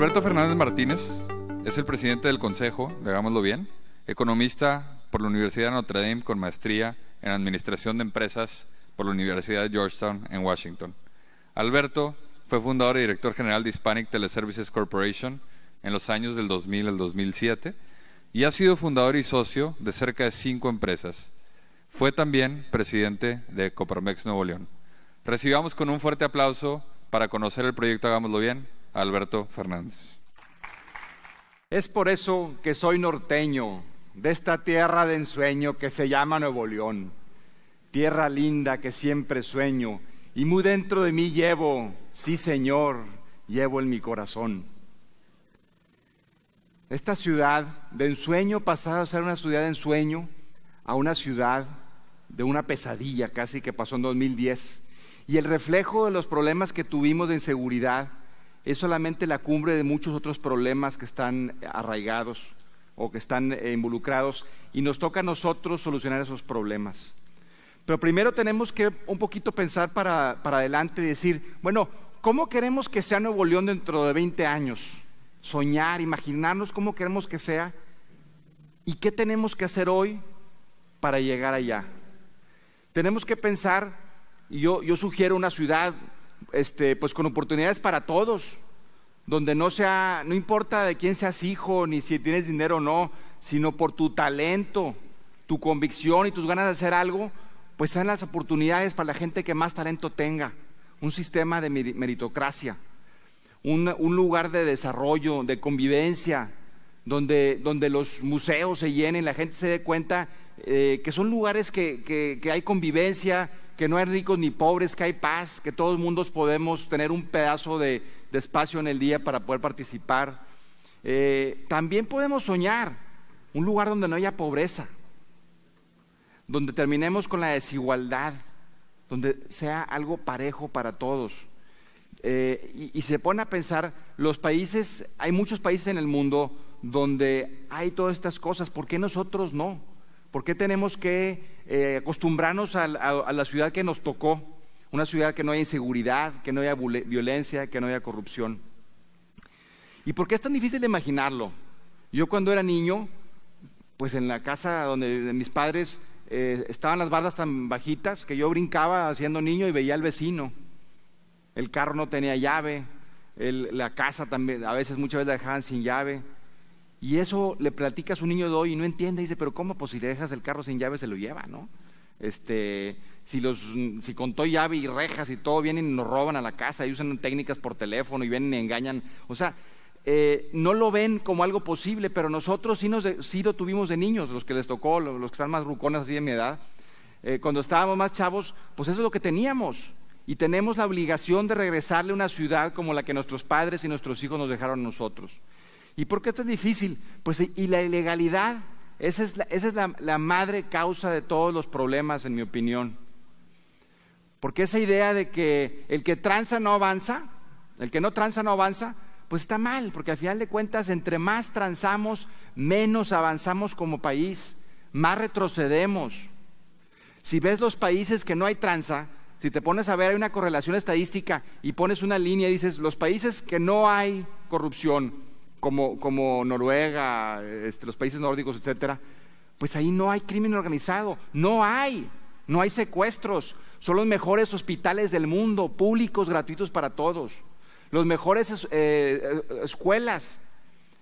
Alberto Fernández Martínez es el presidente del Consejo, Hagámoslo bien, economista por la Universidad de Notre Dame con maestría en Administración de Empresas por la Universidad de Georgetown en Washington. Alberto fue fundador y director general de Hispanic Teleservices Corporation en los años del 2000 al 2007 y ha sido fundador y socio de cerca de cinco empresas. Fue también presidente de Coparmex Nuevo León. Recibamos con un fuerte aplauso para conocer el proyecto Hagámoslo Bien Alberto Fernández. Es por eso que soy norteño de esta tierra de ensueño que se llama Nuevo León, tierra linda que siempre sueño y muy dentro de mí llevo, sí Señor, llevo en mi corazón. Esta ciudad de ensueño pasada a ser una ciudad de ensueño a una ciudad de una pesadilla casi que pasó en 2010. Y el reflejo de los problemas que tuvimos de inseguridad es solamente la cumbre de muchos otros problemas que están arraigados o que están eh, involucrados y nos toca a nosotros solucionar esos problemas. Pero primero tenemos que un poquito pensar para, adelante y decir, bueno, ¿cómo queremos que sea Nuevo León dentro de 20 años? Soñar, imaginarnos cómo queremos que sea y qué tenemos que hacer hoy para llegar allá. Tenemos que pensar, y yo sugiero una ciudad este, pues con oportunidades para todos, donde no sea, no importa de quién seas hijo, ni si tienes dinero o no, sino por tu talento, tu convicción y tus ganas de hacer algo, pues sean las oportunidades para la gente que más talento tenga. Un sistema de meritocracia, un, lugar de desarrollo, de convivencia, donde, donde, los museos se llenen, la gente se dé cuenta eh, que son lugares que hay convivencia, que no hay ricos ni pobres, que hay paz, que todos mundos podemos tener un pedazo de, espacio en el día para poder participar. Eh, también podemos soñar un lugar donde no haya pobreza, donde terminemos con la desigualdad, donde sea algo parejo para todos. Eh, y, y, se pone a pensar, los países, hay muchos países en el mundo donde hay todas estas cosas, ¿por qué nosotros no? ¿Por qué tenemos que eh, acostumbrarnos a, la ciudad que nos tocó? Una ciudad que no haya inseguridad, que no haya violencia, que no haya corrupción. ¿Y por qué es tan difícil de imaginarlo? Yo cuando era niño, pues en la casa donde mis padres eh, estaban las bardas tan bajitas que yo brincaba siendo niño y veía al vecino. El carro no tenía llave, la casa también, a veces muchas veces la dejaban sin llave. Y eso le platicas a un niño de hoy y no entiende. Dice, pero ¿cómo? Pues si le dejas el carro sin llave, se lo lleva, ¿no? Este, si, los, si llave y rejas y todo vienen y nos roban a la casa y usan técnicas por teléfono y vienen y engañan. O sea, eh, no lo ven como algo posible, pero nosotros sí, nos, sí lo tuvimos de niños, los que les tocó, los, que están más rucones así de mi edad. Eh, cuando estábamos más chavos, pues eso es lo que teníamos. Y tenemos la obligación de regresarle a una ciudad como la que nuestros padres y nuestros hijos nos dejaron a nosotros. ¿Y por qué esto es difícil? Pues y la ilegalidad, esa es, la, la, madre causa de todos los problemas, en mi opinión. Porque esa idea de que el que tranza no avanza, el que no tranza no avanza, pues está mal, porque al final de cuentas, entre más transamos, menos avanzamos como país, más retrocedemos. Si ves los países que no hay tranza, si te pones a ver, hay una correlación estadística y pones una línea y dices, los países que no hay corrupción, como, Noruega, este, los países nórdicos, etcétera, pues ahí no hay crimen organizado, no hay, no hay secuestros, son los mejores hospitales del mundo, públicos, gratuitos para todos, los mejores eh, eh, escuelas,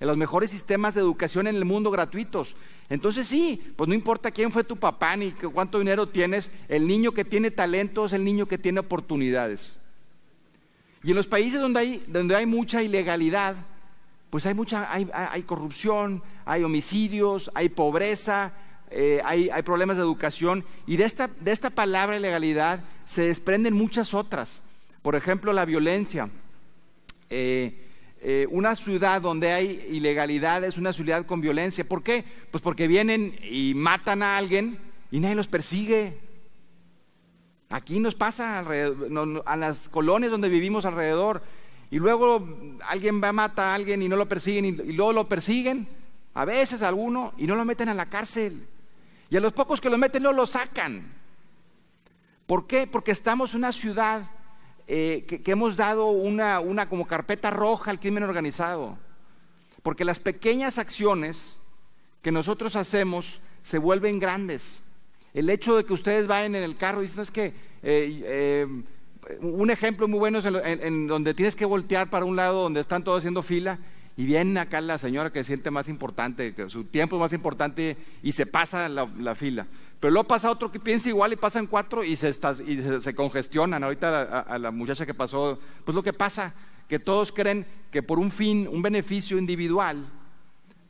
los mejores sistemas de educación en el mundo gratuitos. Entonces sí, pues no importa quién fue tu papá ni cuánto dinero tienes, el niño que tiene talento es el niño que tiene oportunidades. Y en los países donde hay, donde hay mucha ilegalidad, pues hay mucha, hay, corrupción, hay homicidios, hay pobreza, eh, hay, problemas de educación. Y de esta, de esta palabra ilegalidad se desprenden muchas otras. Por ejemplo, la violencia. Eh, eh, una ciudad donde hay ilegalidad es una ciudad con violencia. ¿Por qué? Pues porque vienen y matan a alguien y nadie los persigue. Aquí nos pasa a las colonias donde vivimos alrededor y luego alguien va a matar a alguien y no lo persiguen, y, luego lo persiguen, a veces a alguno, y no lo meten a la cárcel. Y a los pocos que lo meten no lo sacan. ¿Por qué? Porque estamos en una ciudad eh, que, hemos dado una, una como carpeta roja al crimen organizado. Porque las pequeñas acciones que nosotros hacemos se vuelven grandes. El hecho de que ustedes vayan en el carro y dicen, es que eh, eh, un ejemplo muy bueno es en, donde tienes que voltear para un lado donde están todos haciendo fila y viene acá la señora que siente más importante, que su tiempo es más importante y se pasa la, fila. Pero luego pasa otro que piensa igual y pasan cuatro y se, congestionan. Ahorita a, a la muchacha que pasó, pues lo que pasa, que todos creen que por un fin, un beneficio individual,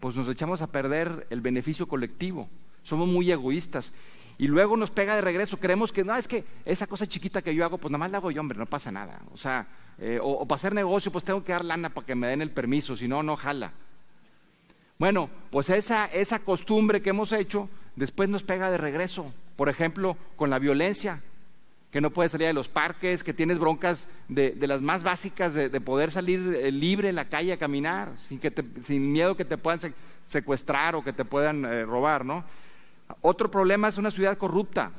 pues nos echamos a perder el beneficio colectivo. Somos muy egoístas y luego nos pega de regreso. Creemos que no, es que esa cosa chiquita que yo hago, pues nada más la hago yo, hombre, no pasa nada. O sea, eh, o, para hacer negocio, pues tengo que dar lana para que me den el permiso, si no, no jala. Bueno, pues esa, costumbre que hemos hecho después nos pega de regreso. Por ejemplo, con la violencia, que no puedes salir de los parques, que tienes broncas de, las más básicas, de, poder salir eh, libre en la calle a caminar, sin, que sin miedo que te puedan secuestrar o que te puedan eh, robar, ¿no? Otro problema es una ciudad corrupta.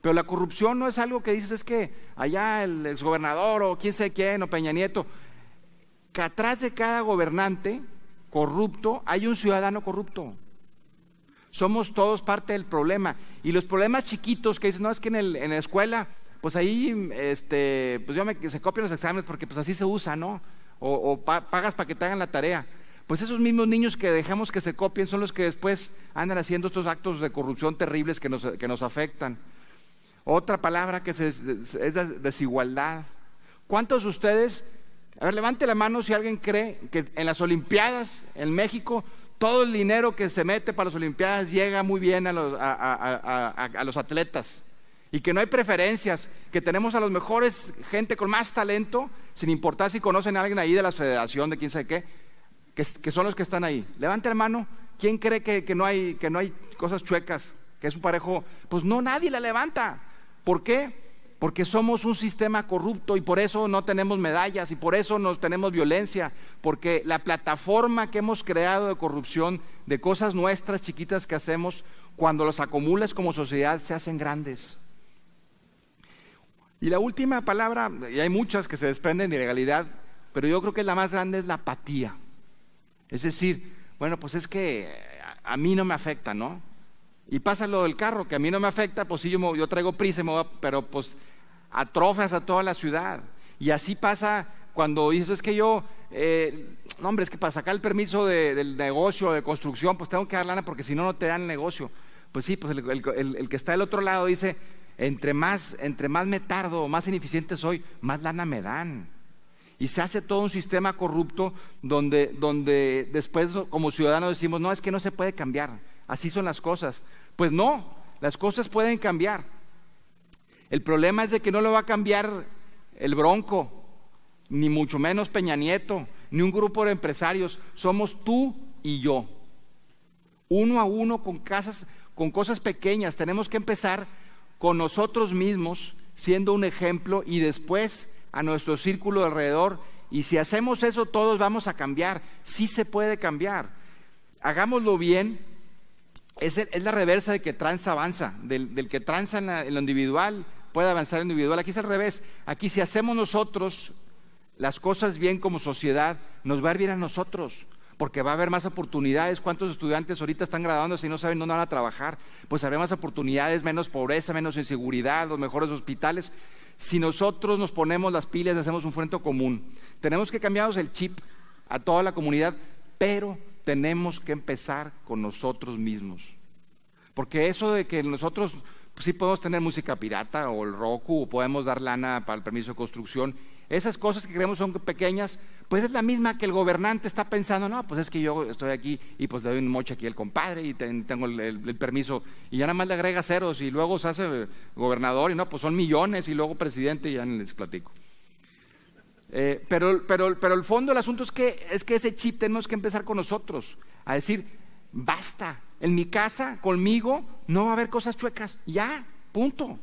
Pero la corrupción no es algo que dices, es que allá el exgobernador o quién sé quién o Peña Nieto, que atrás de cada gobernante corrupto hay un ciudadano corrupto. Somos todos parte del problema. Y los problemas chiquitos que dices, no, es que en, la escuela, pues ahí, este, pues yo me, se copian los exámenes porque pues así se usa, ¿no? O, pagas para que te hagan la tarea pues esos mismos niños que dejamos que se copien son los que después andan haciendo estos actos de corrupción terribles que nos, afectan. Otra palabra que es desigualdad. ¿Cuántos de ustedes, a ver, levante la mano si alguien cree que en las Olimpiadas en México todo el dinero que se mete para las Olimpiadas llega muy bien a los, a, los atletas? Y que no hay preferencias, que tenemos a los mejores, gente con más talento, sin importar si conocen a alguien ahí de la federación, de quién sabe qué, que, son los que están ahí. Levante hermano, ¿Quién cree que, que, no hay, que no hay cosas chuecas? Que es un parejo. Pues no, nadie la levanta. ¿Por qué? Porque somos un sistema corrupto y por eso no tenemos medallas y por eso no tenemos violencia. Porque la plataforma que hemos creado de corrupción, de cosas nuestras chiquitas que hacemos, cuando las acumulas como sociedad se hacen grandes. Y la última palabra, y hay muchas que se desprenden de legalidad pero yo creo que la más grande es la apatía. Es decir, bueno, pues es que eh, a, mí no me afecta, ¿no? Y pasa lo del carro, que a mí no me afecta, pues sí, yo, traigo prisa, pero pues atrofias a toda la ciudad. Y así pasa cuando dices, es que yo, eh, hombre, es que para sacar el permiso del negocio, de construcción, pues tengo que dar lana porque si no, no te dan el negocio. Pues sí, pues el, que está del otro lado dice, entre más, entre más me tardo, más ineficiente soy, más lana me dan y se hace todo un sistema corrupto donde, donde después como ciudadanos decimos, no, es que no se puede cambiar, así son las cosas. Pues no, las cosas pueden cambiar. El problema es de que no lo va a cambiar el bronco, ni mucho menos Peña Nieto, ni un grupo de empresarios, somos tú y yo. Uno a uno con casas, con cosas pequeñas, tenemos que empezar con nosotros mismos siendo un ejemplo y después a nuestro círculo alrededor y si hacemos eso todos vamos a cambiar. Sí se puede cambiar. Hagámoslo bien. Es, la reversa de que trans avanza, del, que tranza en, lo individual puede avanzar individual. Aquí es al revés. Aquí si hacemos nosotros las cosas bien como sociedad, nos va a ir bien a nosotros porque va a haber más oportunidades. ¿Cuántos estudiantes ahorita están graduándose y no saben dónde van a trabajar? Pues habrá más oportunidades, menos pobreza, menos inseguridad, los mejores hospitales si nosotros nos ponemos las pilas y hacemos un frente común. Tenemos que cambiarnos el chip a toda la comunidad, pero tenemos que empezar con nosotros mismos. Porque eso de que nosotros pues, sí podemos tener música pirata o el roku, o podemos dar lana para el permiso de construcción esas cosas que creemos son pequeñas, pues es la misma que el gobernante está pensando, no, pues es que yo estoy aquí y pues le doy un moche aquí al compadre y tengo el, permiso y ya nada más le agrega ceros y luego se hace gobernador y no, pues son millones y luego presidente y ya les platico. Eh, pero, pero, pero el fondo del asunto es que, es que ese chip tenemos que empezar con nosotros, a decir, basta, en mi casa, conmigo, no va a haber cosas chuecas, ya, punto.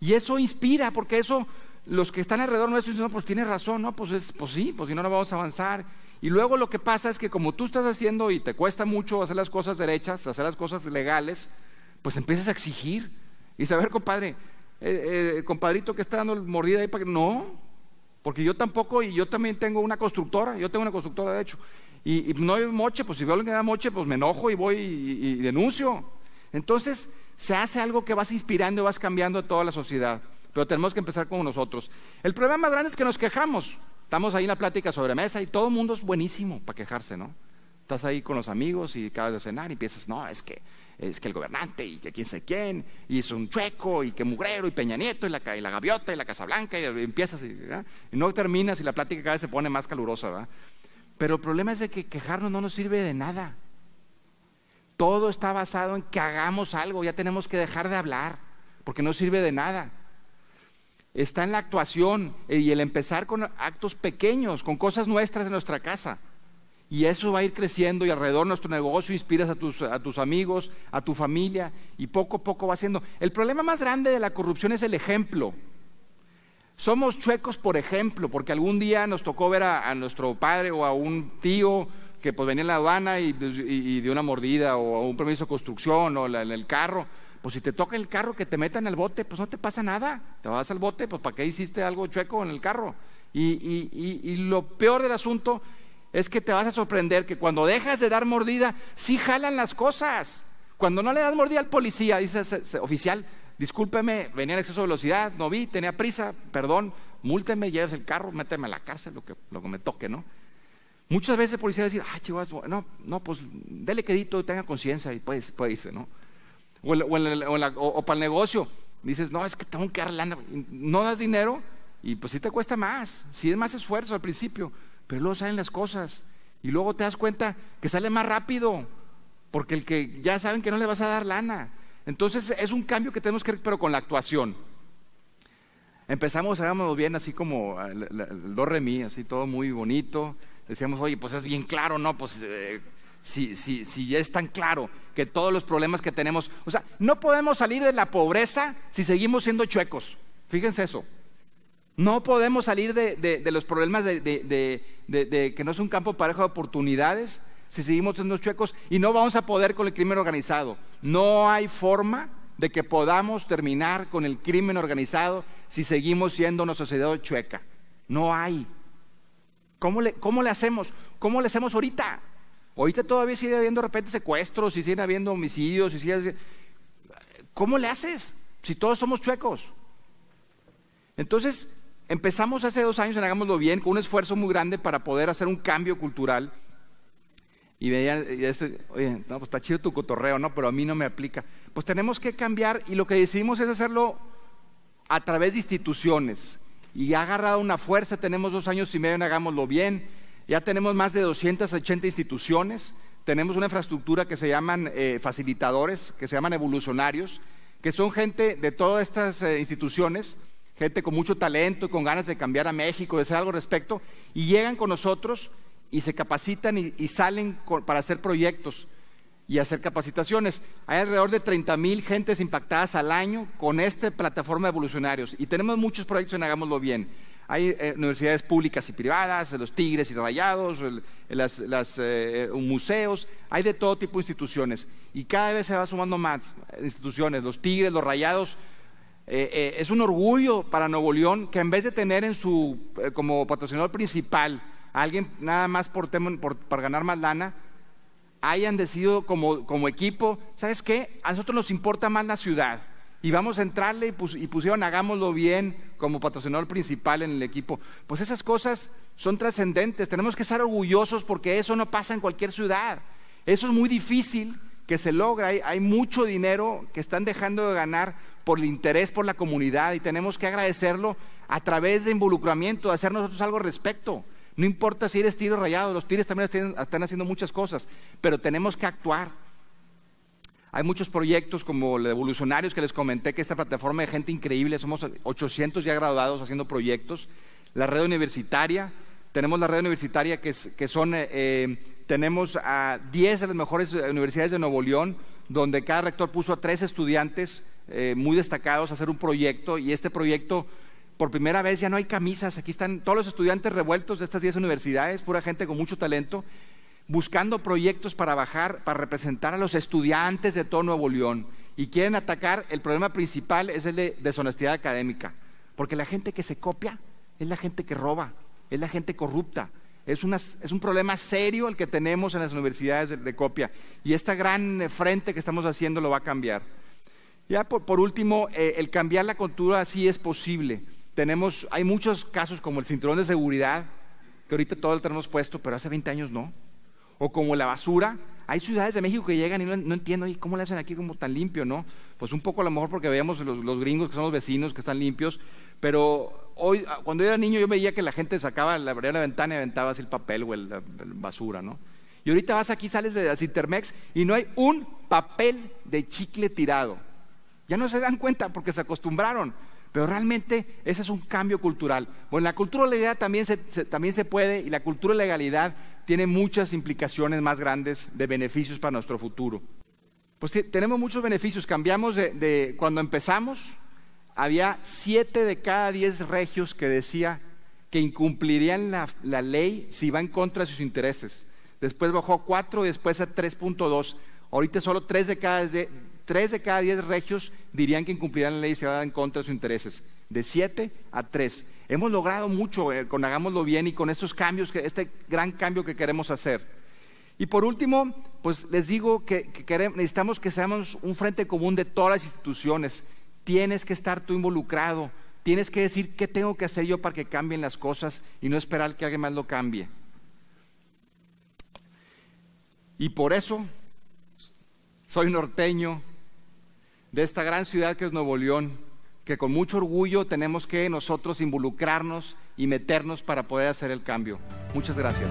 Y eso inspira, porque eso los que están alrededor nuestro dicen, no, pues tiene razón, no, pues, es, pues sí, pues si no, no vamos a avanzar. Y luego lo que pasa es que como tú estás haciendo y te cuesta mucho hacer las cosas derechas, hacer las cosas legales, pues empiezas a exigir y saber, compadre, eh, eh, compadrito que está dando mordida ahí para que no, porque yo tampoco y yo también tengo una constructora, yo tengo una constructora de hecho, y, no hay moche, pues si veo alguien que da moche, pues me enojo y voy y, y denuncio. Entonces se hace algo que vas inspirando y vas cambiando a toda la sociedad pero tenemos que empezar con nosotros. El problema más grande es que nos quejamos. Estamos ahí en la plática sobre mesa y todo el mundo es buenísimo para quejarse, ¿no? Estás ahí con los amigos y acabas de cenar y piensas, no, es que, es que el gobernante y que quién sé quién, y es un chueco y que mugrero y Peña Nieto y la, gaviota y la casa blanca, y empiezas y, no terminas y la plática cada vez se pone más calurosa, ¿verdad? Pero el problema es de que quejarnos no nos sirve de nada. Todo está basado en que hagamos algo, ya tenemos que dejar de hablar, porque no sirve de nada está en la actuación y el empezar con actos pequeños, con cosas nuestras en nuestra casa. Y eso va a ir creciendo y alrededor de nuestro negocio inspiras a tus, amigos, a tu familia y poco a poco va haciendo. El problema más grande de la corrupción es el ejemplo. Somos chuecos por ejemplo, porque algún día nos tocó ver a, nuestro padre o a un tío que pues venía en la aduana y, dio una mordida o un permiso de construcción o en el carro pues si te toca el carro que te metan al bote, pues no te pasa nada. Te vas al bote, pues ¿para qué hiciste algo chueco en el carro? Y, lo peor del asunto es que te vas a sorprender que cuando dejas de dar mordida, sí jalan las cosas. Cuando no le das mordida al policía, dices, oficial, discúlpeme, venía en exceso de velocidad, no vi, tenía prisa, perdón, múlteme, lleves el carro, méteme a la cárcel, lo que, me toque, ¿no? Muchas veces el policía va a decir, ah, chivas, no, no, pues dele quedito, tenga conciencia y puede, puede irse, ¿no? o, para el negocio. Dices, no, es que tengo que dar lana. No das dinero y pues sí te cuesta más, sí es más esfuerzo al principio, pero luego salen las cosas y luego te das cuenta que sale más rápido, porque el que ya saben que no le vas a dar lana. Entonces es un cambio que tenemos que, pero con la actuación. Empezamos, hagámoslo bien, así como ah, el, do re mi, así todo muy bonito. Decíamos, oye, pues es bien claro, ¿no? Pues eh, si, si, si ya es tan claro que todos los problemas que tenemos, o sea, no podemos salir de la pobreza si seguimos siendo chuecos. Fíjense eso. No podemos salir de, los problemas de, que no es un campo parejo de oportunidades si seguimos siendo chuecos y no vamos a poder con el crimen organizado. No hay forma de que podamos terminar con el crimen organizado si seguimos siendo una sociedad chueca. No hay. ¿Cómo le, cómo le hacemos? ¿Cómo le hacemos ahorita? Ahorita todavía sigue habiendo de repente secuestros, y siguen habiendo homicidios, y siguen... ¿Cómo le haces si todos somos chuecos? Entonces, empezamos hace dos años en Hagámoslo Bien con un esfuerzo muy grande para poder hacer un cambio cultural. Y veían, oye, pues está chido tu cotorreo, ¿no? Pero a mí no me aplica. Pues tenemos que cambiar y lo que decidimos es hacerlo a través de instituciones. Y ha agarrado una fuerza, tenemos dos años y medio en Hagámoslo Bien ya tenemos más de 280 instituciones, tenemos una infraestructura que se llaman eh, facilitadores, que se llaman evolucionarios, que son gente de todas estas eh, instituciones, gente con mucho talento, con ganas de cambiar a México, de hacer algo respecto, y llegan con nosotros y se capacitan y, salen para hacer proyectos y hacer capacitaciones. Hay alrededor de 30 mil gentes impactadas al año con esta plataforma de evolucionarios y tenemos muchos proyectos en Hagámoslo Bien. Hay eh, universidades públicas y privadas, los Tigres y Rayados, los eh, eh, museos, hay de todo tipo de instituciones. Y cada vez se va sumando más instituciones, los Tigres, los Rayados. es un orgullo para Nuevo León que en vez de tener en su, como patrocinador principal a alguien nada más por, para ganar más lana, hayan decidido como, como equipo, ¿sabes qué? A nosotros nos importa más la ciudad y vamos a entrarle y, y pusieron hagámoslo bien, como patrocinador principal en el equipo. Pues esas cosas son trascendentes, tenemos que estar orgullosos porque eso no pasa en cualquier ciudad. Eso es muy difícil que se logra, hay, mucho dinero que están dejando de ganar por el interés por la comunidad y tenemos que agradecerlo a través de involucramiento, de hacer nosotros algo al respecto. No importa si eres tiro rayado, los tires también están haciendo muchas cosas, pero tenemos que actuar. Hay muchos proyectos como Evolucionarios que les comenté, que esta plataforma de gente increíble, somos 800 ya graduados haciendo proyectos. La red universitaria, tenemos la red universitaria que, son, eh, eh, tenemos a 10 de las mejores eh, universidades de Nuevo León, donde cada rector puso a tres estudiantes muy destacados a hacer un proyecto y este proyecto por primera vez ya no hay camisas, aquí están todos los estudiantes revueltos de estas 10 universidades, pura gente con mucho talento, buscando proyectos para bajar, para representar a los estudiantes de todo Nuevo León y quieren atacar, el problema principal es el de deshonestidad académica, porque la gente que se copia es la gente que roba, es la gente corrupta. Es, una, es un problema serio el que tenemos en las universidades de, copia y esta gran eh, frente que estamos haciendo lo va a cambiar. Ya por, último, eh, el cambiar la cultura sí es posible. Tenemos, hay muchos casos como el cinturón de seguridad, que ahorita todo lo tenemos puesto, pero hace 20 años no o como la basura. Hay ciudades de México que llegan y no, entiendo, ¿y cómo le hacen aquí como tan limpio, no? Pues un poco a lo mejor porque veíamos los, gringos que son los vecinos que están limpios, pero hoy, ah, cuando yo era niño, yo veía que la gente sacaba, la ventana y aventaba así el papel o la, basura, ¿no? Y ahorita vas aquí, sales de las Intermex y no hay un papel de chicle tirado. Ya no se dan cuenta porque se acostumbraron. Pero realmente ese es un cambio cultural. Bueno, la cultura de legalidad también se, también se puede y la cultura de legalidad tiene muchas implicaciones más grandes de beneficios para nuestro futuro. Pues tenemos muchos beneficios. Cambiamos de, cuando empezamos, había siete de cada diez regios que decía que incumplirían la, ley si va en contra de sus intereses. Después bajó a 4 y después a 3.2. Ahorita solo tres de cada Tres de cada diez regios dirían que incumplirán la ley y se van en contra de sus intereses. De siete a tres. Hemos logrado mucho eh, con Hagámoslo Bien y con estos cambios, este gran cambio que queremos hacer. Y por último, pues les digo que, necesitamos que seamos un frente común de todas las instituciones. Tienes que estar tú involucrado, tienes que decir qué tengo que hacer yo para que cambien las cosas y no esperar que alguien más lo cambie. Y por eso soy norteño, de esta gran ciudad que es Nuevo León, que con mucho orgullo tenemos que nosotros involucrarnos y meternos para poder hacer el cambio. Muchas gracias.